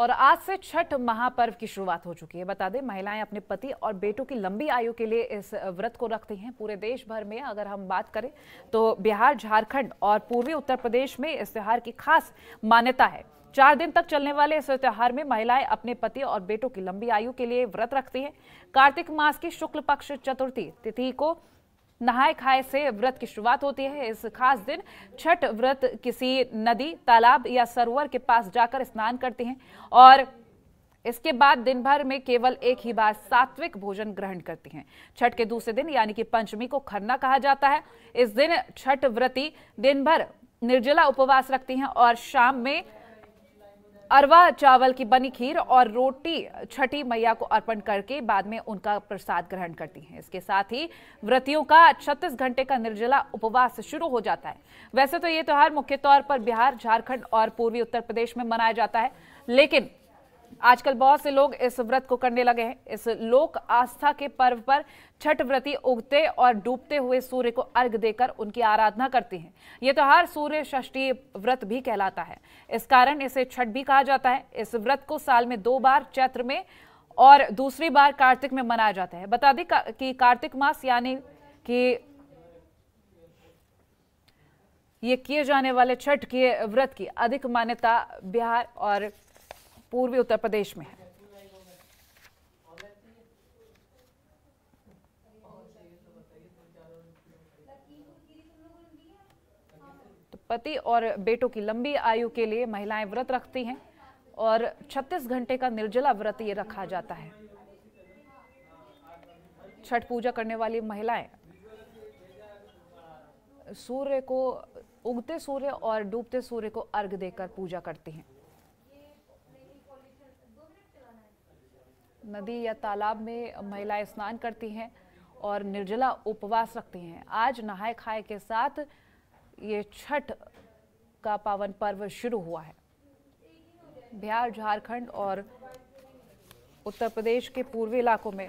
और आज से छठ महापर्व की शुरुआत हो चुकी है बता दें महिलाएं अपने पति और बेटों की लंबी आयु के लिए इस व्रत को रखती हैं पूरे देश भर में अगर हम बात करें तो बिहार झारखंड और पूर्वी उत्तर प्रदेश में इस त्यौहार की खास मान्यता है चार दिन तक चलने वाले इस त्यौहार में महिलाएं अपने पति और बेटों की लंबी आयु के लिए व्रत रखती हैं कार्तिक मास की शुक्ल पक्ष चतुर्थी तिथि को नहाए खाए से व्रत की शुरुआत होती है इस खास दिन छठ व्रत किसी नदी तालाब या सरोवर के पास जाकर स्नान करते हैं और इसके बाद दिन भर में केवल एक ही बार सात्विक भोजन ग्रहण करती हैं छठ के दूसरे दिन यानी कि पंचमी को खरना कहा जाता है इस दिन छठ व्रती दिन भर निर्जला उपवास रखती हैं और शाम में अरवा चावल की बनी खीर और रोटी छठी मैया को अर्पण करके बाद में उनका प्रसाद ग्रहण करती हैं इसके साथ ही व्रतियों का 36 घंटे का निर्जला उपवास शुरू हो जाता है वैसे तो ये त्यौहार मुख्य तौर पर बिहार झारखंड और पूर्वी उत्तर प्रदेश में मनाया जाता है लेकिन आजकल बहुत से लोग इस व्रत को करने लगे हैं इस लोक आस्था के पर्व पर छठ व्रती उगते और डूबते हुए सूर्य को अर्घ देकर उनकी आराधना करते हैं ये त्यौहार तो सूर्य षष्ठी व्रत भी कहलाता है इस कारण इसे छठ भी कहा जाता है इस व्रत को साल में दो बार चैत्र में और दूसरी बार कार्तिक में मनाया जाता है बता दें का, कि कार्तिक मास यानी कि ये किए जाने वाले छठ के व्रत की अधिक मान्यता बिहार और पूर्वी उत्तर प्रदेश में है तो पति और बेटों की लंबी आयु के लिए महिलाएं व्रत रखती हैं और 36 घंटे का निर्जला व्रत ये रखा जाता है छठ पूजा करने वाली महिलाएं सूर्य को उगते सूर्य और डूबते सूर्य को अर्घ देकर पूजा करती हैं नदी या तालाब में महिलाएं स्नान करती हैं और निर्जला उपवास रखती हैं आज नहाए खाए के साथ ये छठ का पावन पर्व शुरू हुआ है बिहार झारखंड और उत्तर प्रदेश के पूर्वी इलाकों में